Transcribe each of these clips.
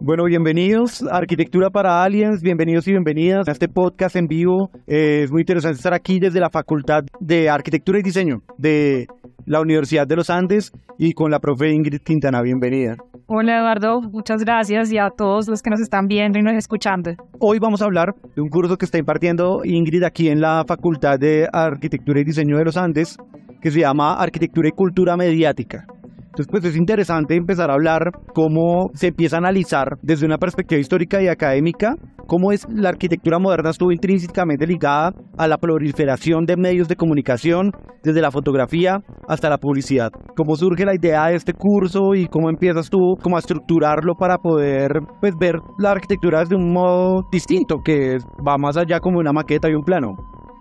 Bueno, bienvenidos a Arquitectura para Aliens, bienvenidos y bienvenidas a este podcast en vivo. Eh, es muy interesante estar aquí desde la Facultad de Arquitectura y Diseño de la Universidad de los Andes y con la profe Ingrid Quintana. Bienvenida. Hola Eduardo, muchas gracias y a todos los que nos están viendo y nos escuchando. Hoy vamos a hablar de un curso que está impartiendo Ingrid aquí en la Facultad de Arquitectura y Diseño de los Andes, que se llama Arquitectura y Cultura Mediática. Entonces, pues es interesante empezar a hablar cómo se empieza a analizar desde una perspectiva histórica y académica cómo es la arquitectura moderna estuvo intrínsecamente ligada a la proliferación de medios de comunicación, desde la fotografía hasta la publicidad. Cómo surge la idea de este curso y cómo empiezas tú como a estructurarlo para poder pues, ver la arquitectura desde un modo distinto, que va más allá como una maqueta y un plano.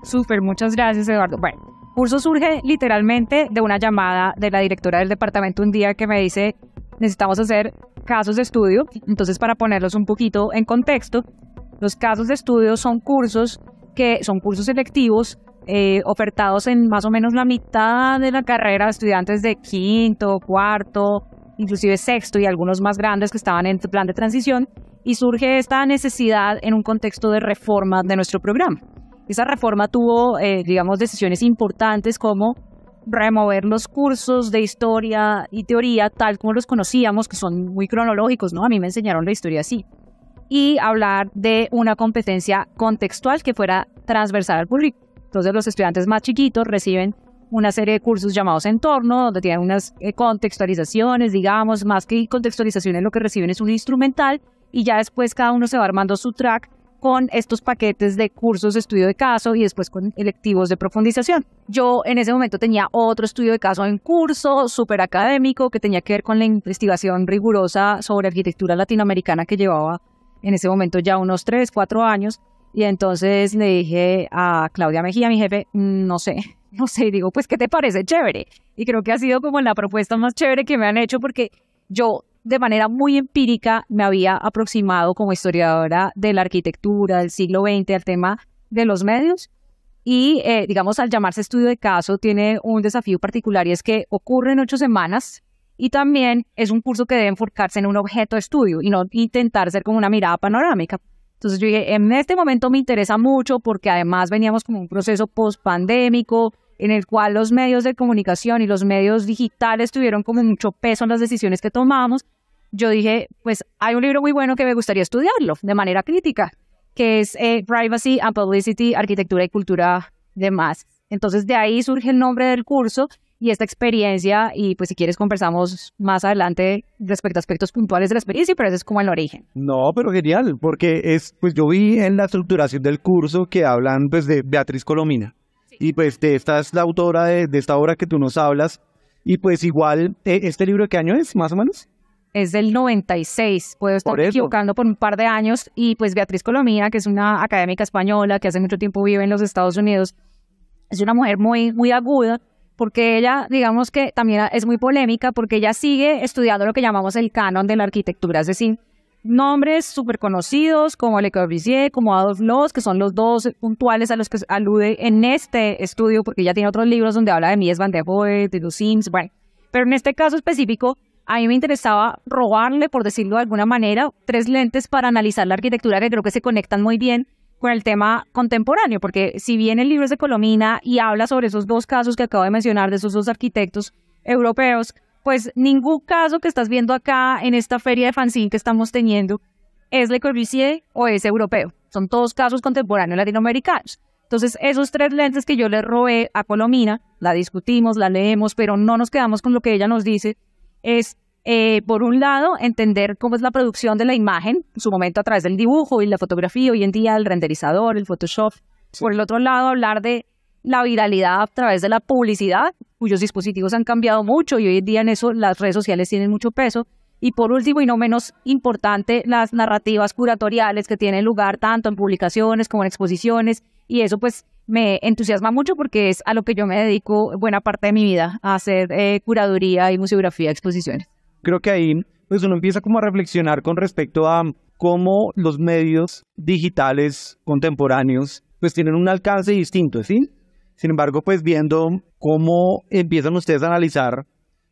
Súper, muchas gracias Eduardo. Bueno, curso surge literalmente de una llamada de la directora del departamento un día que me dice, necesitamos hacer casos de estudio. Entonces, para ponerlos un poquito en contexto, los casos de estudio son cursos que son cursos selectivos eh, ofertados en más o menos la mitad de la carrera de estudiantes de quinto, cuarto, inclusive sexto y algunos más grandes que estaban en plan de transición. Y surge esta necesidad en un contexto de reforma de nuestro programa. Esa reforma tuvo, eh, digamos, decisiones importantes como remover los cursos de historia y teoría tal como los conocíamos, que son muy cronológicos, ¿no? A mí me enseñaron la historia así. Y hablar de una competencia contextual que fuera transversal al público. Entonces los estudiantes más chiquitos reciben una serie de cursos llamados entorno, donde tienen unas eh, contextualizaciones, digamos, más que contextualizaciones, lo que reciben es un instrumental y ya después cada uno se va armando su track con estos paquetes de cursos de estudio de caso y después con electivos de profundización. Yo en ese momento tenía otro estudio de caso en curso, súper académico, que tenía que ver con la investigación rigurosa sobre arquitectura latinoamericana que llevaba en ese momento ya unos 3, 4 años. Y entonces le dije a Claudia Mejía, mi jefe, mm, no sé, no sé, y digo, pues, ¿qué te parece? Chévere. Y creo que ha sido como la propuesta más chévere que me han hecho porque yo de manera muy empírica me había aproximado como historiadora de la arquitectura del siglo XX al tema de los medios. Y eh, digamos, al llamarse estudio de caso, tiene un desafío particular y es que ocurre en ocho semanas y también es un curso que debe enfocarse en un objeto de estudio y no intentar ser como una mirada panorámica. Entonces yo dije, en este momento me interesa mucho porque además veníamos como un proceso post pandémico, en el cual los medios de comunicación y los medios digitales tuvieron como mucho peso en las decisiones que tomamos, yo dije, pues hay un libro muy bueno que me gustaría estudiarlo de manera crítica, que es eh, Privacy and Publicity, Arquitectura y Cultura de Más. Entonces de ahí surge el nombre del curso y esta experiencia y pues si quieres conversamos más adelante respecto a aspectos puntuales de la experiencia, pero eso es como el origen. No, pero genial, porque es, pues yo vi en la estructuración del curso que hablan pues de Beatriz Colomina, y pues esta es la autora de, esta obra que tú nos hablas. Y pues igual, eh, ¿este libro qué año es, más o menos? es del 96, puedo estar equivocando por un par de años, y pues Beatriz Colomía, que es una académica española que hace mucho tiempo vive en los Estados Unidos, es una mujer muy, muy aguda, porque ella, digamos que también es muy polémica, porque ella sigue estudiando lo que llamamos el canon de la arquitectura, es decir, nombres súper conocidos como Le Corbusier, como Adolf Loos, que son los dos puntuales a los que alude en este estudio, porque ya tiene otros libros donde habla de Mies van der Rohe, de los Sims, bueno. Pero en este caso específico, a mí me interesaba robarle, por decirlo de alguna manera, tres lentes para analizar la arquitectura que creo que se conectan muy bien con el tema contemporáneo, porque si bien el libro es de Colomina y habla sobre esos dos casos que acabo de mencionar de esos dos arquitectos europeos, pues ningún caso que estás viendo acá en esta feria de fanzine que estamos teniendo es Le Corbusier o es europeo. Son todos casos contemporáneos latinoamericanos. Entonces, esos tres lentes que yo le robé a Colomina, la discutimos, la leemos, pero no nos quedamos con lo que ella nos dice, es, eh, por un lado, entender cómo es la producción de la imagen, su momento a través del dibujo y la fotografía, hoy en día el renderizador, el Photoshop. Por el otro lado, hablar de la viralidad a través de la publicidad, cuyos dispositivos han cambiado mucho y hoy en día en eso las redes sociales tienen mucho peso. Y por último y no menos importante, las narrativas curatoriales que tienen lugar tanto en publicaciones como en exposiciones. Y eso pues me entusiasma mucho porque es a lo que yo me dedico buena parte de mi vida, a hacer eh, curaduría y museografía exposiciones. Creo que ahí pues uno empieza como a reflexionar con respecto a cómo los medios digitales contemporáneos pues tienen un alcance distinto, ¿sí? Sin embargo, pues viendo cómo empiezan ustedes a analizar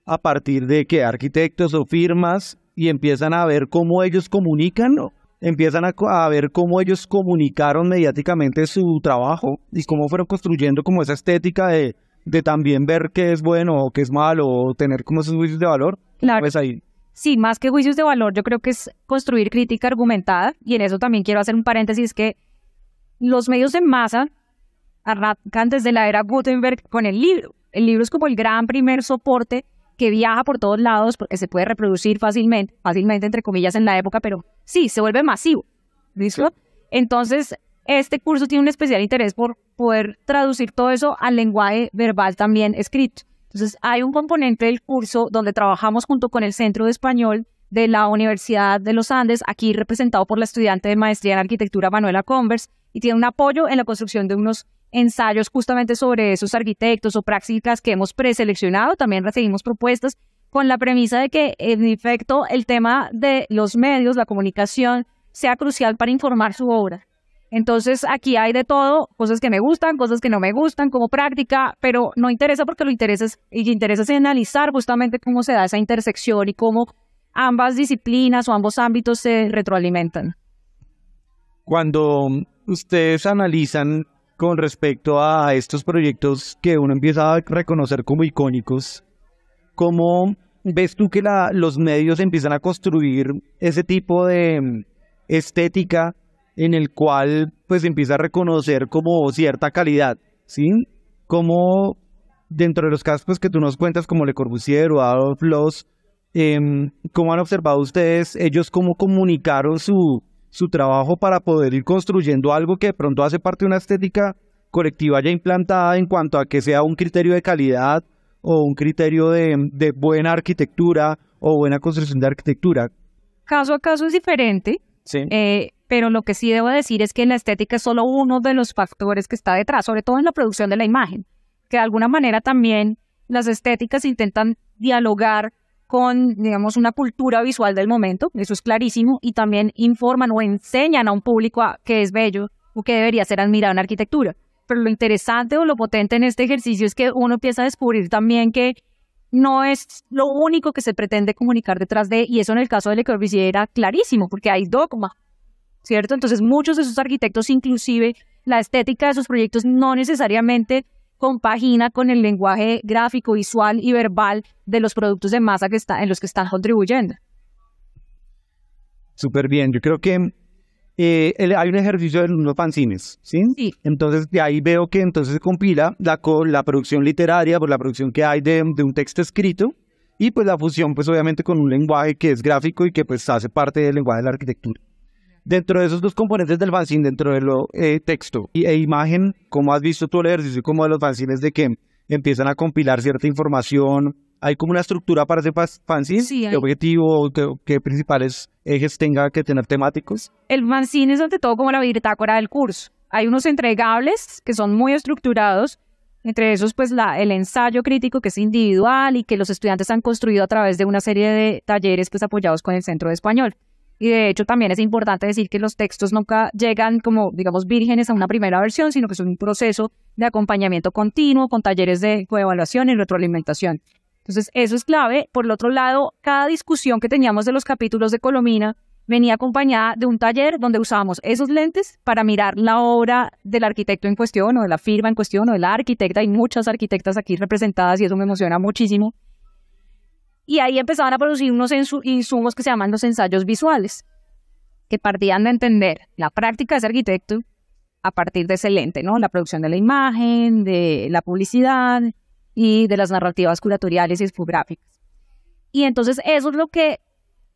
a partir de qué arquitectos o firmas y empiezan a ver cómo ellos comunican, empiezan a, ver cómo ellos comunicaron mediáticamente su trabajo y cómo fueron construyendo como esa estética de, de también ver qué es bueno o qué es malo o tener como esos juicios de valor. Claro. Pues ahí. Sí, más que juicios de valor, yo creo que es construir crítica argumentada y en eso también quiero hacer un paréntesis que los medios de masa antes de la era Gutenberg con el libro. El libro es como el gran primer soporte que viaja por todos lados porque se puede reproducir fácilmente, fácilmente entre comillas en la época, pero sí, se vuelve masivo. Entonces, este curso tiene un especial interés por poder traducir todo eso al lenguaje verbal también escrito. Entonces, hay un componente del curso donde trabajamos junto con el Centro de Español de la Universidad de los Andes, aquí representado por la estudiante de maestría en arquitectura Manuela Converse, y tiene un apoyo en la construcción de unos ensayos justamente sobre esos arquitectos o prácticas que hemos preseleccionado. También recibimos propuestas con la premisa de que, en efecto, el tema de los medios, la comunicación, sea crucial para informar su obra. Entonces, aquí hay de todo, cosas que me gustan, cosas que no me gustan, como práctica, pero no interesa porque lo interesa es, interesa es analizar justamente cómo se da esa intersección y cómo ambas disciplinas o ambos ámbitos se retroalimentan. Cuando ustedes analizan con respecto a estos proyectos que uno empieza a reconocer como icónicos, ¿cómo ves tú que los medios empiezan a construir ese tipo de mm, estética en el cual pues empieza a reconocer como cierta calidad, ¿sí? Como dentro de los casos pues, que tú nos cuentas como Le Corbusier o Adolf Loss, em, ¿cómo han observado ustedes ellos cómo comunicaron su su trabajo para poder ir construyendo algo que de pronto hace parte de una estética colectiva ya implantada en cuanto a que sea un criterio de calidad o un criterio de, buena arquitectura o buena construcción de arquitectura. Caso a caso es diferente, eh, pero lo que sí debo decir es que la estética es solo uno de los factores que está detrás, sobre todo en la producción de la imagen, que de alguna manera también las estéticas intentan dialogar con, digamos, una cultura visual del momento, eso es clarísimo, y también informan o enseñan a un público que es bello o que debería ser admirado en arquitectura. Pero lo interesante o lo potente en este ejercicio es que uno empieza a descubrir también que no es lo único que se pretende comunicar detrás de, y eso en el caso de Le Corbusier era clarísimo, porque hay dogma, ¿cierto? Entonces muchos de esos arquitectos, inclusive la estética de sus proyectos no necesariamente compagina con el lenguaje gráfico, visual y verbal de los productos de masa que está, en los que están contribuyendo. Súper bien, yo creo que eh, hay un ejercicio de los fanzines, ¿sí? ¿sí? Entonces de ahí veo que entonces se compila la, producción literaria, por pues, la producción que hay de, un texto escrito y pues la fusión pues obviamente con un lenguaje que es gráfico y que pues hace parte del lenguaje de la arquitectura. Dentro de esos dos componentes del fanzine, dentro de lo eh, texto e imagen, ¿cómo has visto tú el ejercicio como de los fanzines de que empiezan a compilar cierta información? ¿Hay como una estructura para ese fanzine? ¿Qué objetivo, o qué, principales ejes tenga que tener temáticos? El fanzine es ante todo como la bitácora del curso. Hay unos entregables que son muy estructurados, entre esos, pues el ensayo crítico que es individual y que los estudiantes han construido a través de una serie de talleres pues, apoyados con el Centro de Español. Y de hecho también es importante decir que los textos nunca llegan como, digamos, vírgenes a una primera versión, sino que son un proceso de acompañamiento continuo con talleres de coevaluación y retroalimentación. Entonces, eso es clave. Por el otro lado, cada discusión que teníamos de los capítulos de Colomina venía acompañada de un taller donde usábamos esos lentes para mirar la obra del arquitecto en cuestión o de la firma en cuestión o de la arquitecta. Hay muchas arquitectas aquí representadas y eso me emociona muchísimo y ahí empezaban a producir unos insumos que se llaman los ensayos visuales, que partían de entender la práctica de ese arquitecto a partir de ese lente, ¿no? La producción de la imagen, de la publicidad y de las narrativas curatoriales y infográficas. Y entonces eso es lo que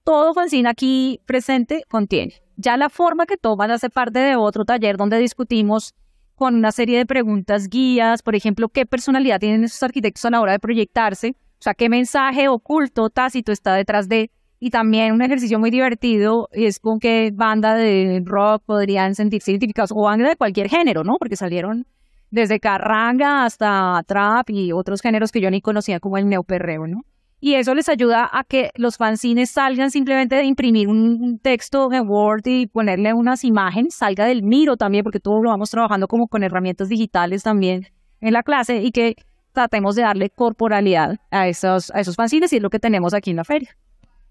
todo Francina aquí presente contiene. Ya la forma que toman hace parte de otro taller donde discutimos con una serie de preguntas guías, por ejemplo, qué personalidad tienen esos arquitectos a la hora de proyectarse, o sea, qué mensaje oculto, tácito está detrás de. Y también un ejercicio muy divertido es con qué banda de rock podrían sentirse identificados o banda de cualquier género, ¿no? Porque salieron desde carranga hasta trap y otros géneros que yo ni conocía como el neoperreo, ¿no? Y eso les ayuda a que los fanzines salgan simplemente de imprimir un texto en Word y ponerle unas imágenes, salga del miro también, porque todo lo vamos trabajando como con herramientas digitales también en la clase y que tratemos de darle corporalidad a esos, a esos fanzines y es lo que tenemos aquí en la feria.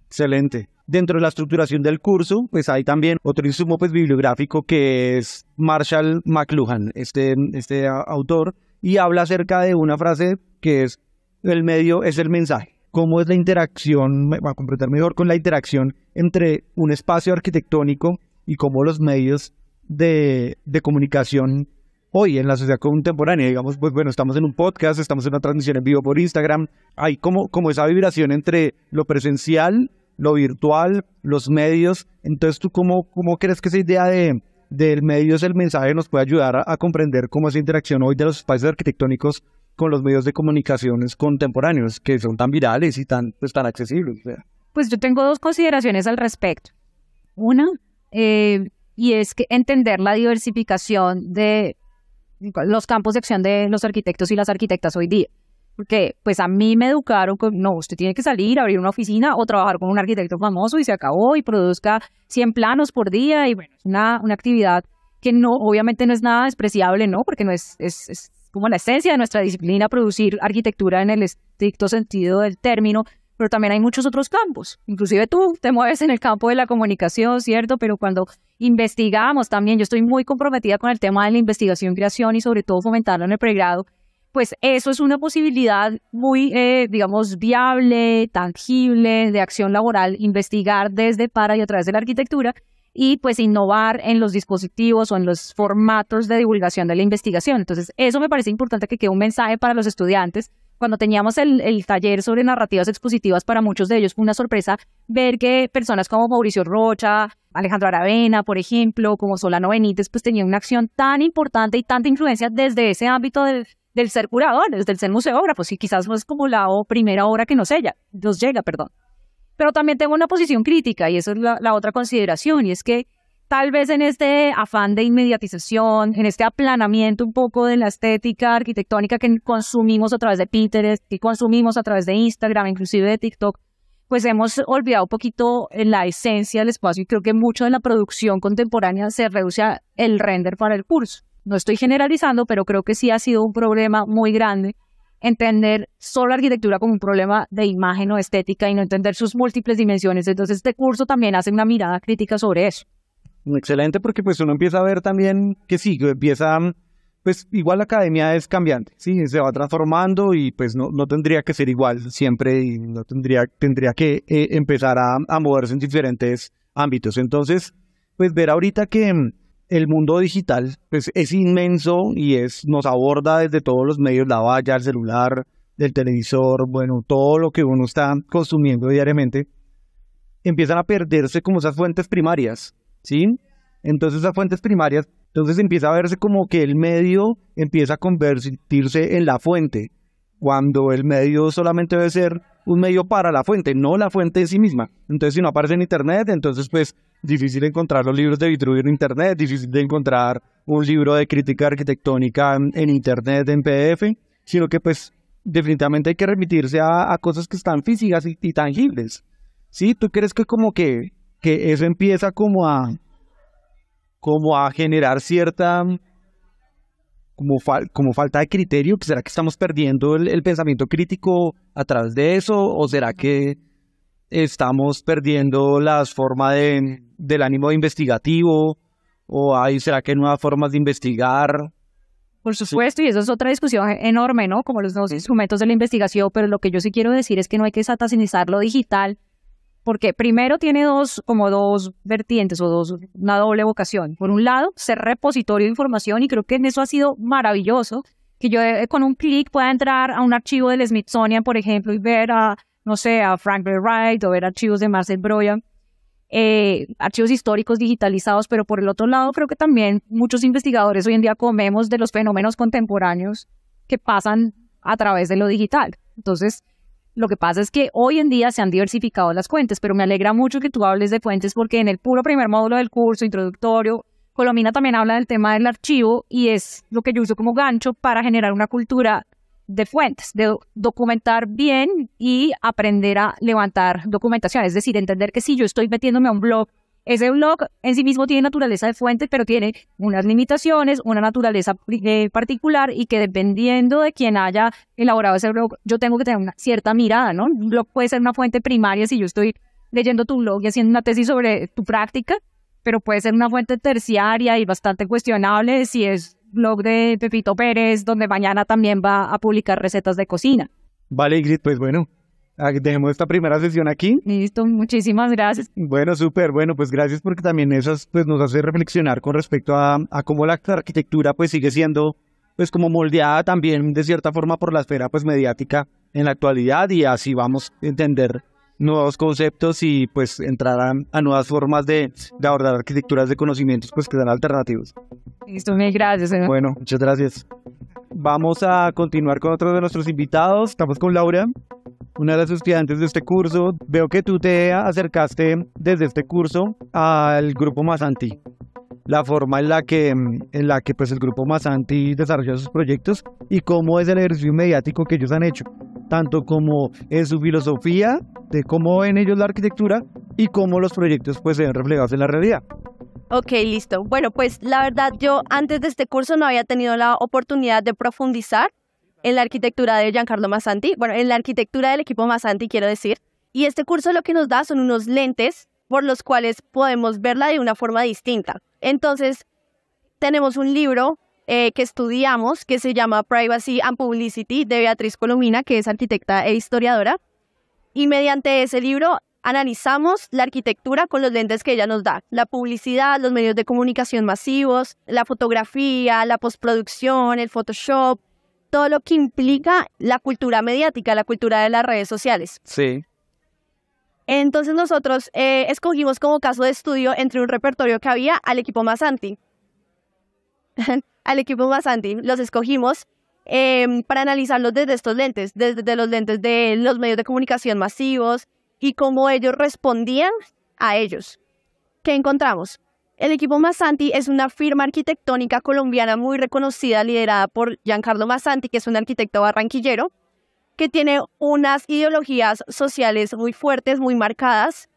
Excelente. Dentro de la estructuración del curso, pues hay también otro insumo pues, bibliográfico que es Marshall McLuhan, este, este autor, y habla acerca de una frase que es, el medio es el mensaje. ¿Cómo es la interacción, va a completar mejor con la interacción entre un espacio arquitectónico y cómo los medios de, de comunicación hoy en la sociedad contemporánea. Digamos, pues bueno, estamos en un podcast, estamos en una transmisión en vivo por Instagram. Hay como, esa vibración entre lo presencial, lo virtual, los medios. Entonces, ¿tú cómo, cómo crees que esa idea de, del medio es el mensaje nos puede ayudar a, comprender cómo esa interacción hoy de los espacios arquitectónicos con los medios de comunicaciones contemporáneos que son tan virales y tan, pues, tan accesibles? Pues yo tengo dos consideraciones al respecto. Una, eh, y es que entender la diversificación de los campos de acción de los arquitectos y las arquitectas hoy día. Porque pues a mí me educaron con, no, usted tiene que salir, abrir una oficina o trabajar con un arquitecto famoso y se acabó y produzca 100 planos por día y bueno, es una, una actividad que no, obviamente no es nada despreciable, ¿no? Porque no es, es, es como la esencia de nuestra disciplina producir arquitectura en el estricto sentido del término, pero también hay muchos otros campos. Inclusive tú te mueves en el campo de la comunicación, ¿cierto? Pero cuando investigamos también, yo estoy muy comprometida con el tema de la investigación, creación y sobre todo fomentarlo en el pregrado, pues eso es una posibilidad muy, eh, digamos, viable, tangible, de acción laboral, investigar desde, para y a través de la arquitectura y pues innovar en los dispositivos o en los formatos de divulgación de la investigación. Entonces, eso me parece importante que quede un mensaje para los estudiantes cuando teníamos el, taller sobre narrativas expositivas, para muchos de ellos fue una sorpresa ver que personas como Mauricio Rocha, Alejandro Aravena, por ejemplo, como Solano Benítez, pues tenían una acción tan importante y tanta influencia desde ese ámbito del, ser curador, desde el ser museógrafo, y quizás no es como la primera obra que nos, ella, nos llega, perdón. Pero también tengo una posición crítica, y eso es la otra consideración, y es que tal vez en este afán de inmediatización, en este aplanamiento un poco de la estética arquitectónica que consumimos a través de Pinterest, que consumimos a través de Instagram, inclusive de TikTok, pues hemos olvidado un poquito eh, la esencia del espacio y creo que mucho de la producción contemporánea se reduce al render para el curso. No estoy generalizando, pero creo que sí ha sido un problema muy grande entender solo arquitectura como un problema de imagen o estética y no entender sus múltiples dimensiones. Entonces este curso también hace una mirada crítica sobre eso. Mm, excelente, porque pues uno empieza a ver también que sí, empieza, pues igual la academia es cambiante, sí, se va transformando y pues no, tendría que ser igual siempre y no tendría, tendría que eh, empezar a, moverse en diferentes ámbitos. Entonces, pues ver ahorita que mm, el mundo digital pues, es inmenso y es, nos aborda desde todos los medios, la valla, el celular, el televisor, bueno, todo lo que uno está consumiendo diariamente, empiezan a perderse como esas fuentes primarias ¿sí? Entonces esas fuentes primarias, entonces empieza a verse como que el medio empieza a convertirse en la fuente, cuando el medio solamente debe ser un medio para la fuente, no la fuente en sí misma. Entonces si no aparece en Internet, entonces pues difícil encontrar los libros de Vitruvio en Internet, difícil de encontrar un libro de crítica arquitectónica en, Internet, en PDF, sino que pues definitivamente hay que remitirse a, cosas que están físicas y, tangibles. ¿Sí? ¿Tú crees que como que que eso empieza como a, como a generar cierta como, falta de criterio. ¿Será que estamos perdiendo el, pensamiento crítico a través de eso? ¿O será que estamos perdiendo las formas de, del ánimo investigativo? ¿O hay, será que hay nuevas formas de investigar? Por supuesto, y eso es otra discusión enorme, ¿no? Como los nuevos instrumentos de la investigación, pero lo que yo sí quiero decir es que no hay que satanizar lo digital porque primero tiene dos, como dos vertientes o dos, una doble vocación. Por un lado, ser repositorio de información y creo que en eso ha sido maravilloso, que yo eh, con un clic pueda entrar a un archivo del Smithsonian, por ejemplo, y ver a, no sé, a Frank B. Wright o ver archivos de Marcel Broya, eh, archivos históricos digitalizados, pero por el otro lado creo que también muchos investigadores hoy en día comemos de los fenómenos contemporáneos que pasan a través de lo digital. Entonces, lo que pasa es que hoy en día se han diversificado las fuentes, pero me alegra mucho que tú hables de fuentes porque en el puro primer módulo del curso introductorio, Colomina también habla del tema del archivo y es lo que yo uso como gancho para generar una cultura de fuentes, de documentar bien y aprender a levantar documentación. Es decir, entender que si yo estoy metiéndome a un blog ese blog en sí mismo tiene naturaleza de fuente, pero tiene unas limitaciones, una naturaleza eh, particular y que dependiendo de quien haya elaborado ese blog, yo tengo que tener una cierta mirada, ¿no? Un blog puede ser una fuente primaria si yo estoy leyendo tu blog y haciendo una tesis sobre tu práctica, pero puede ser una fuente terciaria y bastante cuestionable si es blog de Pepito Pérez, donde mañana también va a publicar recetas de cocina. Vale, Ingrid, pues bueno, Dejemos ah, esta primera sesión aquí. Listo, muchísimas gracias. Bueno, súper, bueno, pues gracias porque también esas pues, nos hace reflexionar con respecto a, a cómo la arquitectura pues sigue siendo pues como moldeada también de cierta forma por la esfera pues mediática en la actualidad y así vamos a entender nuevos conceptos y pues entrar a, nuevas formas de, abordar arquitecturas de conocimientos pues que sean alternativos. Listo, muchas gracias. Bueno, muchas gracias. Vamos a continuar con otro de nuestros invitados. Estamos con Laura una de las estudiantes de este curso. Veo que tú te acercaste desde este curso al grupo Masanti. La forma en la que, en la que pues, el grupo Masanti desarrolla sus proyectos y cómo es el ejercicio mediático que ellos han hecho, tanto como es su filosofía de cómo ven ellos la arquitectura y cómo los proyectos pues, se ven reflejados en la realidad. Ok, listo. Bueno, pues la verdad yo antes de este curso no había tenido la oportunidad de profundizar en la arquitectura de Giancarlo Massanti, bueno, en la arquitectura del equipo Massanti, quiero decir. Y este curso lo que nos da son unos lentes por los cuales podemos verla de una forma distinta. Entonces, tenemos un libro eh, que estudiamos que se llama Privacy and Publicity de Beatriz Colomina, que es arquitecta e historiadora. Y mediante ese libro analizamos la arquitectura con los lentes que ella nos da, la publicidad, los medios de comunicación masivos, la fotografía, la postproducción, el Photoshop, todo lo que implica la cultura mediática, la cultura de las redes sociales. Sí. Entonces nosotros eh, escogimos como caso de estudio entre un repertorio que había al equipo Masanti. al equipo Masanti. Los escogimos eh, para analizarlos desde estos lentes, desde los lentes de los medios de comunicación masivos y cómo ellos respondían a ellos. ¿Qué encontramos? El equipo Masanti es una firma arquitectónica colombiana muy reconocida, liderada por Giancarlo Masanti, que es un arquitecto barranquillero, que tiene unas ideologías sociales muy fuertes, muy marcadas,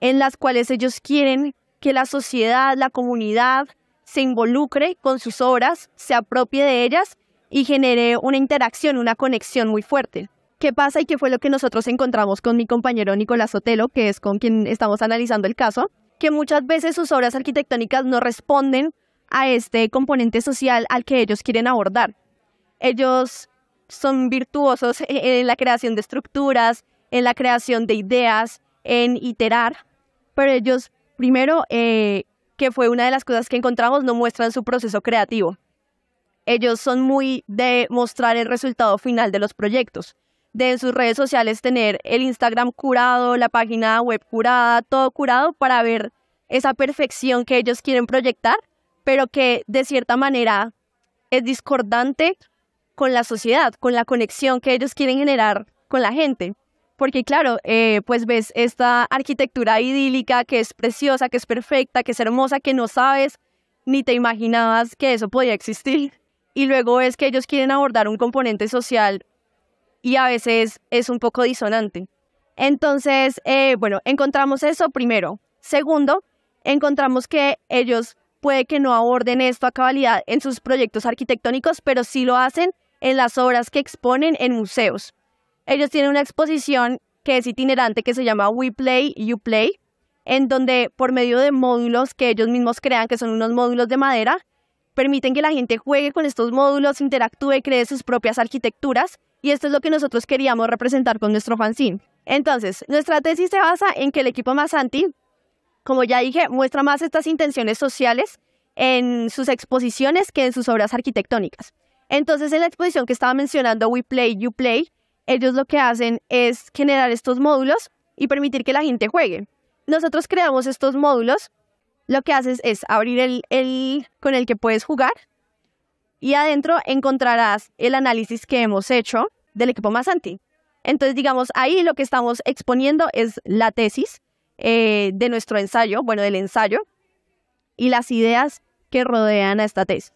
en las cuales ellos quieren que la sociedad, la comunidad, se involucre con sus obras, se apropie de ellas y genere una interacción, una conexión muy fuerte. ¿Qué pasa y qué fue lo que nosotros encontramos con mi compañero Nicolás Otelo, que es con quien estamos analizando el caso? que muchas veces sus obras arquitectónicas no responden a este componente social al que ellos quieren abordar. Ellos son virtuosos e-, en la creación de estructuras, en la creación de ideas, en iterar, pero ellos primero, eh, que fue una de las cosas que encontramos, no muestran su proceso creativo. Ellos son muy de mostrar el resultado final de los proyectos de sus redes sociales tener el Instagram curado, la página web curada, todo curado para ver esa perfección que ellos quieren proyectar, pero que de cierta manera es discordante con la sociedad, con la conexión que ellos quieren generar con la gente. Porque claro, eh, pues ves esta arquitectura idílica que es preciosa, que es perfecta, que es hermosa, que no sabes ni te imaginabas que eso podía existir. Y luego es que ellos quieren abordar un componente social y a veces es un poco disonante. Entonces, eh, bueno, encontramos eso primero. Segundo, encontramos que ellos puede que no aborden esto a cabalidad en sus proyectos arquitectónicos, pero sí lo hacen en las obras que exponen en museos. Ellos tienen una exposición que es itinerante que se llama We Play, You Play, en donde por medio de módulos que ellos mismos crean, que son unos módulos de madera, permiten que la gente juegue con estos módulos, interactúe, cree sus propias arquitecturas y esto es lo que nosotros queríamos representar con nuestro fanzine. Entonces, nuestra tesis se basa en que el equipo Masanti, como ya dije, muestra más estas intenciones sociales en sus exposiciones que en sus obras arquitectónicas. Entonces, en la exposición que estaba mencionando, We Play, You Play, ellos lo que hacen es generar estos módulos y permitir que la gente juegue. Nosotros creamos estos módulos, lo que haces es abrir el con el que puedes jugar y adentro encontrarás el análisis que hemos hecho del equipo más Entonces, digamos, ahí lo que estamos exponiendo es la tesis eh, de nuestro ensayo, bueno, del ensayo, y las ideas que rodean a esta tesis.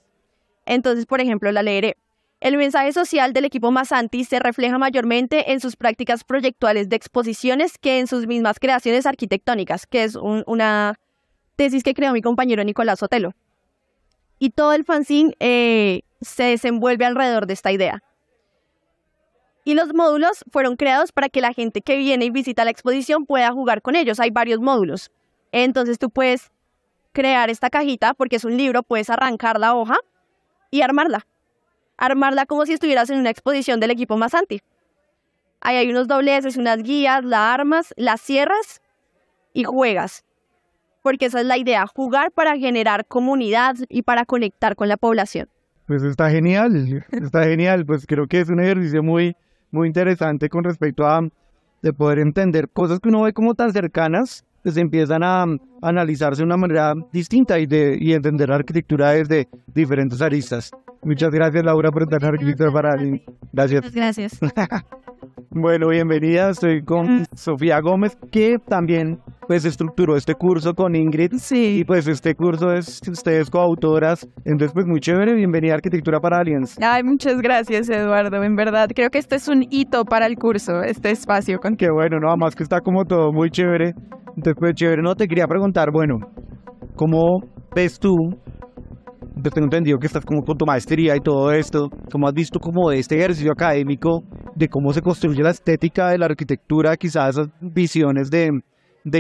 Entonces, por ejemplo, la leeré. El mensaje social del equipo Masanti se refleja mayormente en sus prácticas proyectuales de exposiciones que en sus mismas creaciones arquitectónicas, que es una tesis que creó mi compañero Nicolás Otelo. Y todo el fanzine eh, se desenvuelve alrededor de esta idea. Y los módulos fueron creados para que la gente que viene y visita la exposición pueda jugar con ellos. Hay varios módulos. Entonces tú puedes crear esta cajita, porque es un libro, puedes arrancar la hoja y armarla. Armarla como si estuvieras en una exposición del equipo Masanti. Ahí hay unos dobleces, unas guías, la armas, las cierras y juegas porque esa es la idea, jugar para generar comunidad y para conectar con la población. Pues está genial, está genial, pues creo que es un ejercicio muy, muy interesante con respecto a de poder entender cosas que uno ve como tan cercanas, se pues empiezan a, analizarse de una manera distinta y, de, y entender la arquitectura desde diferentes aristas. Muchas gracias Laura por estar aquí. para Gracias. Muchas gracias. Bueno, bienvenida, estoy con mm. Sofía Gómez, que también pues estructuró este curso con Ingrid. Sí. Y pues este curso es ustedes coautoras. Entonces, pues muy chévere, bienvenida a Arquitectura para Aliens. Ay, muchas gracias, Eduardo. En verdad, creo que este es un hito para el curso, este espacio. Con... Qué bueno, nada más que está como todo muy chévere. Entonces, pues, chévere. No, te quería preguntar, bueno, ¿cómo ves tú Entonces, tengo entendido que estás como con tu maestría y todo esto, ¿cómo has visto como este ejercicio académico de cómo se construye la estética de la arquitectura, quizás esas visiones de,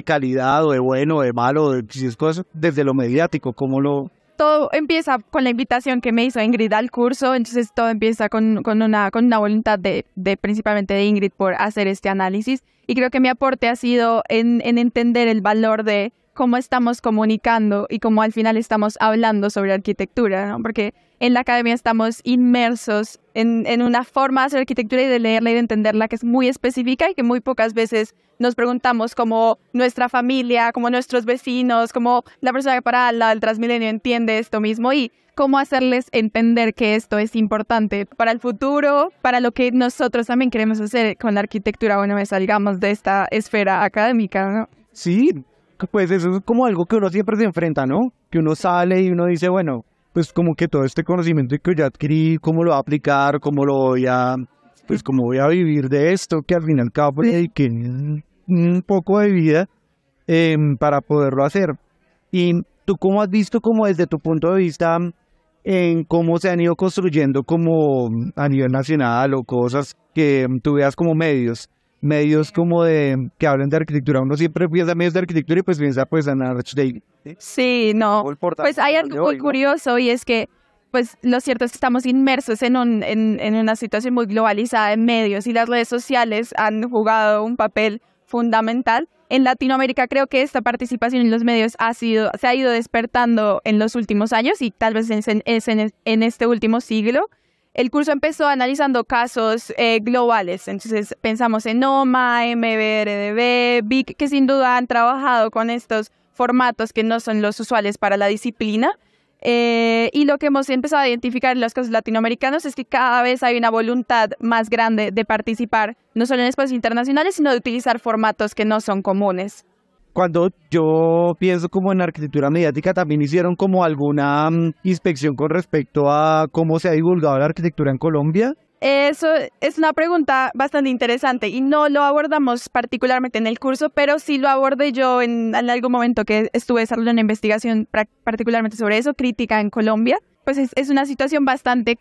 calidad o de bueno, o de malo, de, si desde lo mediático, cómo lo, todo empieza con la invitación que me hizo Ingrid al curso, entonces todo empieza con, una, con una voluntad de, principalmente de Ingrid por hacer este análisis y creo que mi aporte ha sido en entender el valor de cómo estamos comunicando y cómo al final estamos hablando sobre arquitectura, ¿no? Porque en la academia estamos inmersos en, en, una forma de hacer arquitectura y de leerla y de entenderla que es muy específica y que muy pocas veces nos preguntamos cómo nuestra familia, cómo nuestros vecinos, cómo la persona que para el Transmilenio entiende esto mismo y cómo hacerles entender que esto es importante para el futuro, para lo que nosotros también queremos hacer con la arquitectura una vez salgamos de esta esfera académica, ¿no? Sí, pues eso es como algo que uno siempre se enfrenta, ¿no? Que uno sale y uno dice, bueno, pues como que todo este conocimiento que yo adquirí, cómo lo voy a aplicar, cómo lo voy a, pues cómo voy a vivir de esto, que al fin y al que un poco de vida em, para poderlo hacer. Y tú cómo has visto como desde tu punto de vista en cómo se han ido construyendo como a nivel nacional o cosas que tú veas como medios medios como de que hablen de arquitectura. Uno siempre piensa medios de arquitectura y pues piensa pues en Arch Sí, no. Pues hay algo muy curioso y es que pues lo cierto es que estamos inmersos en, en, en una situación muy globalizada en medios y las redes sociales han jugado un papel fundamental. En Latinoamérica creo que esta participación en los medios ha sido, se ha ido despertando en los últimos años y tal vez es en este último siglo el curso empezó analizando casos eh, globales. Entonces pensamos en OMA, MBRDB, BIC, que sin duda han trabajado con estos formatos que no son los usuales para la disciplina. Eh, y lo que hemos empezado a identificar en los casos latinoamericanos es que cada vez hay una voluntad más grande de participar, no solo en espacios internacionales, sino de utilizar formatos que no son comunes cuando yo pienso como en arquitectura mediática, también hicieron como alguna mm, inspección con respecto a cómo se ha divulgado la arquitectura en Colombia. Eso es una pregunta bastante interesante y no lo abordamos particularmente en el curso, pero sí lo abordé yo en, algún momento que estuve haciendo una investigación particularmente sobre eso, crítica en Colombia. Pues es, es una situación bastante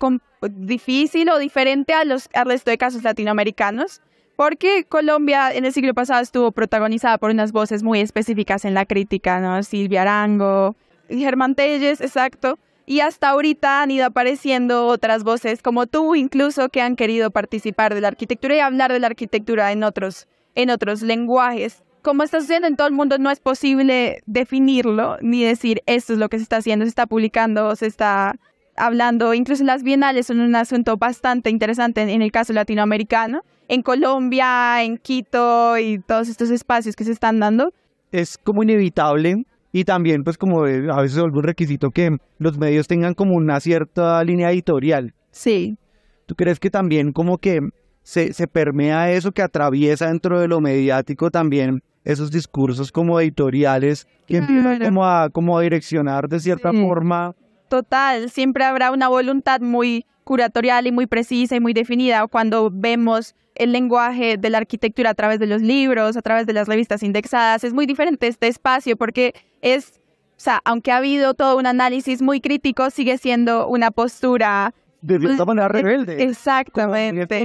difícil o diferente a los, al resto de casos latinoamericanos. Porque Colombia en el siglo pasado estuvo protagonizada por unas voces muy específicas en la crítica, ¿no? Silvia Arango, Germán Telles, exacto. Y hasta ahorita han ido apareciendo otras voces, como tú incluso, que han querido participar de la arquitectura y hablar de la arquitectura en otros, en otros lenguajes. Como está sucediendo en todo el mundo, no es posible definirlo ni decir esto es lo que se está haciendo, se está publicando, se está hablando. Incluso las bienales son un asunto bastante interesante en el caso latinoamericano en Colombia, en Quito y todos estos espacios que se están dando? Es como inevitable y también pues como eh, a veces un requisito que los medios tengan como una cierta línea editorial. Sí. ¿Tú crees que también como que se, permea eso que atraviesa dentro de lo mediático también esos discursos como editoriales que empiezan como, a, como direccionar de cierta forma Total, siempre habrá una voluntad muy curatorial y muy precisa y muy definida cuando vemos el lenguaje de la arquitectura a través de los libros, a través de las revistas indexadas. Es muy diferente este espacio porque es, o sea, aunque ha habido todo un análisis muy crítico, sigue siendo una postura de esta manera rebelde. E-, exactamente.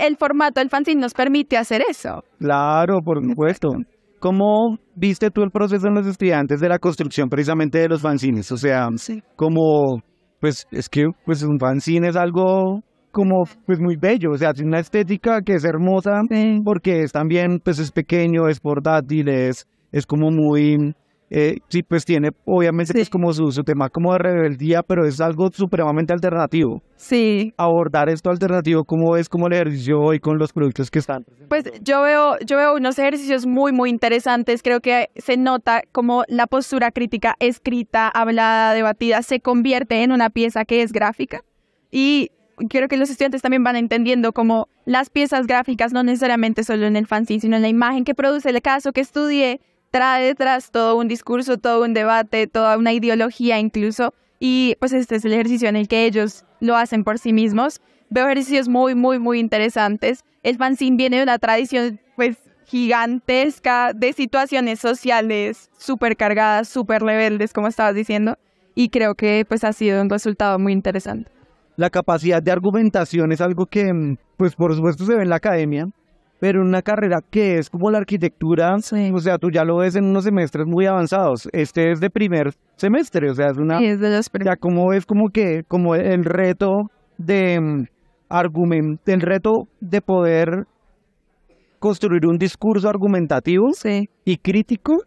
El formato el fanzine nos permite hacer eso. Claro, por supuesto. ¿Cómo viste tú el proceso en los estudiantes de la construcción precisamente de los fanzines? O sea, como, pues es que pues un fanzine es algo como pues muy bello, o sea, tiene una estética que es hermosa porque es también pues es pequeño, es portátil, es como muy eh, sí, pues tiene, obviamente, es pues como su, tema como de rebeldía, pero es algo supremamente alternativo. Sí. Abordar esto alternativo, ¿cómo es como el ejercicio hoy con los productos que están? Pues yo veo, yo veo unos ejercicios muy, muy interesantes. Creo que se nota como la postura crítica escrita, hablada, debatida, se convierte en una pieza que es gráfica. Y creo que los estudiantes también van entendiendo como las piezas gráficas, no necesariamente solo en el fanzine, sino en la imagen que produce el caso que estudié trae detrás todo un discurso, todo un debate, toda una ideología incluso. Y pues este es el ejercicio en el que ellos lo hacen por sí mismos. Veo ejercicios muy, muy, muy interesantes. El fanzine viene de una tradición pues gigantesca de situaciones sociales súper cargadas, súper rebeldes, como estabas diciendo. Y creo que pues ha sido un resultado muy interesante. La capacidad de argumentación es algo que mm, pues por supuesto se ve en la academia, pero una carrera que es como la arquitectura, o sea, tú ya lo ves en unos semestres muy avanzados. Este es de primer semestre, o sea, es una. como es como que, como el reto de mm, argumento, el reto de poder construir un discurso argumentativo y crítico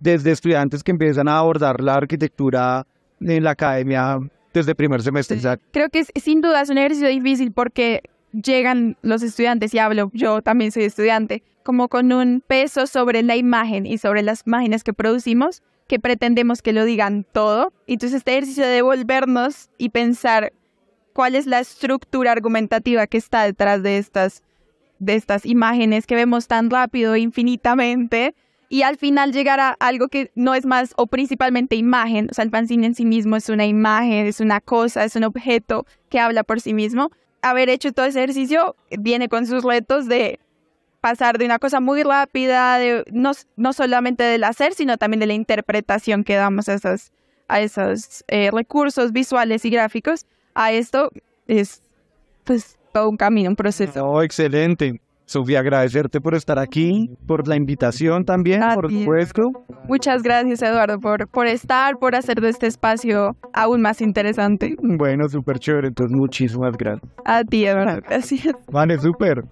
desde estudiantes que empiezan a abordar la arquitectura en la academia desde primer semestre. Creo que es, sin duda es un ejercicio difícil porque llegan los estudiantes, y hablo, yo también soy estudiante, como con un peso sobre la imagen y sobre las imágenes que producimos, que pretendemos que lo digan todo. Y entonces este ejercicio de volvernos y pensar cuál es la estructura argumentativa que está detrás de estas, de estas imágenes que vemos tan rápido, infinitamente, y al final llegar a algo que no es más o principalmente imagen, o sea, el fanzine en sí mismo es una imagen, es una cosa, es un objeto que habla por sí mismo, haber hecho todo ese ejercicio viene con sus retos de pasar de una cosa muy rápida, de, no, solamente del hacer, sino también de la interpretación que damos a esos, a esos eh, recursos visuales y gráficos, a esto es pues todo un camino, un proceso. Oh, excelente. Sofía, agradecerte por estar aquí, por la invitación también, por supuesto. Muchas gracias, Eduardo, por, por estar, por hacer de este espacio aún más interesante. Bueno, súper chévere, entonces muchísimas gracias. A ti, Eduardo, gracias. Vale, súper.